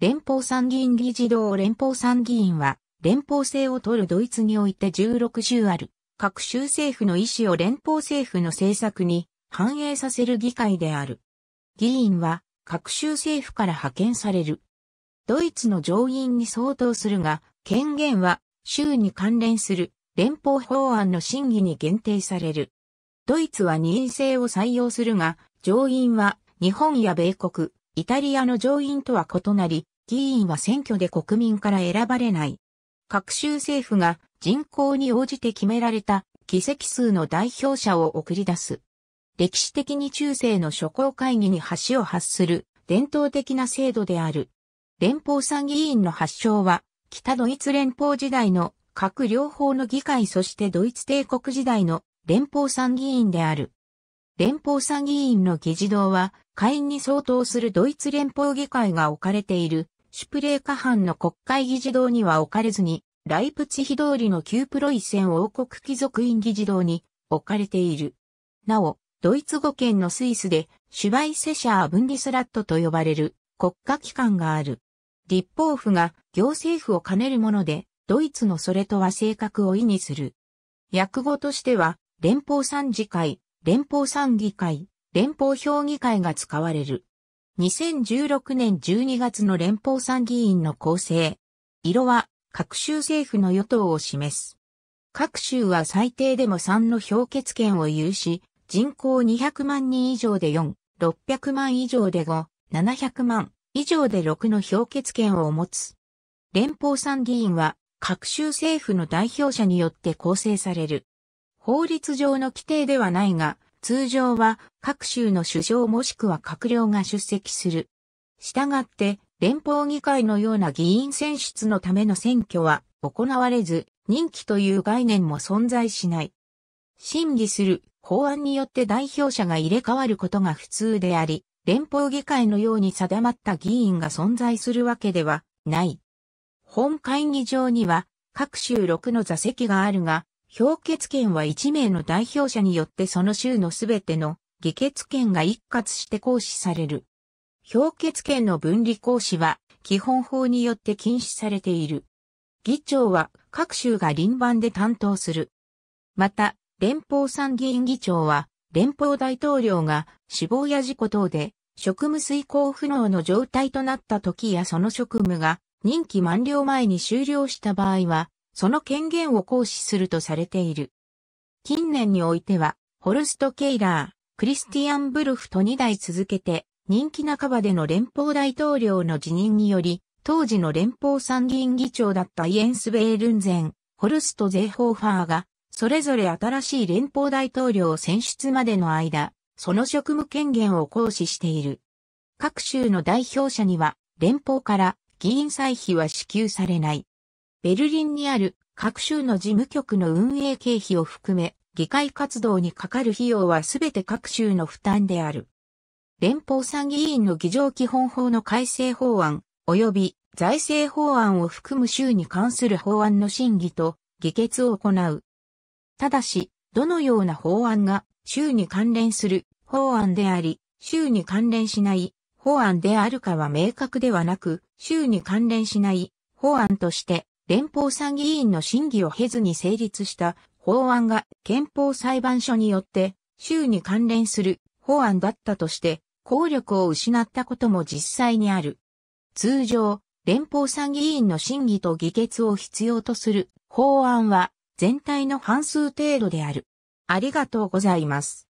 連邦参議院議事堂連邦参議院は、連邦制を取るドイツにおいて16州ある、各州政府の意思を連邦政府の政策に反映させる議会である。議員は、各州政府から派遣される。ドイツの上院に相当するが、権限は、州に関連する連邦法案の審議に限定される。ドイツは任意制を採用するが、上院は日本や米国、イタリアの上院とは異なり、議員は選挙で国民から選ばれない。各州政府が人口に応じて決められた議席数の代表者を送り出す。歴史的に中世の諸公会議に橋を発する伝統的な制度である。連邦参議院の発祥は、北ドイツ連邦時代の各両方の議会そしてドイツ帝国時代の連邦参議院である。連邦参議院の議事堂は会員に相当するドイツ連邦議会が置かれている、シュプレーカハンの国会議事堂には置かれずに、ライプツヒ通りの旧プロイセン王国貴族院議事堂に置かれている。なお、ドイツ語圏のスイスで、シュバイセシャー・ブンディスラットと呼ばれる国家機関がある。立法府が行政府を兼ねるもので、ドイツのそれとは性格を意味する。訳語としては、連邦参事会、連邦参議会、連邦評議会が使われる。2016年12月の連邦参議院の構成。色は各州政府の与党を示す。各州は最低でも3の評決権を有し、人口200万人以上で4、600万以上で5、700万以上で6の評決権を持つ。連邦参議院は各州政府の代表者によって構成される。法律上の規定ではないが、通常は各州の首相もしくは閣僚が出席する。したがって、連邦議会のような議員選出のための選挙は行われず、任期という概念も存在しない。審議する法案によって代表者が入れ替わることが普通であり、連邦議会のように定まった議員が存在するわけではない。本会議場には各州6の座席があるが、評決権は1名の代表者によってその州のすべての議決権が一括して行使される。評決権の分離行使は基本法によって禁止されている。議長は各州が輪番で担当する。また、連邦参議院議長は連邦大統領が死亡や事故等で職務遂行不能の状態となった時やその職務が任期満了前に終了した場合はその権限を行使するとされている。近年においては、ホルスト・ケイラー、クリスティアン・ブルフと2代続けて、人気半ばでの連邦大統領の辞任により、当時の連邦参議院議長だったイエンス・ベールンゼン、ホルスト・ゼーホーファーが、それぞれ新しい連邦大統領選出までの間、その職務権限を行使している。各州の代表者には、連邦から議員歳費は支給されない。ベルリンにある各州の事務局の運営経費を含め、議会活動にかかる費用はすべて各州の負担である。連邦参議院の議場基本法の改正法案、及び財政法案を含む州に関する法案の審議と議決を行う。ただし、どのような法案が州に関連する法案であり、州に関連しない法案であるかは明確ではなく、州に関連しない法案として連邦参議院の審議を経ずに成立した法案が憲法裁判所によって州に関連する法案だったとして効力を失ったことも実際にある。通常、連邦参議院の審議と議決を必要とする法案は全体の半数程度である。ありがとうございます。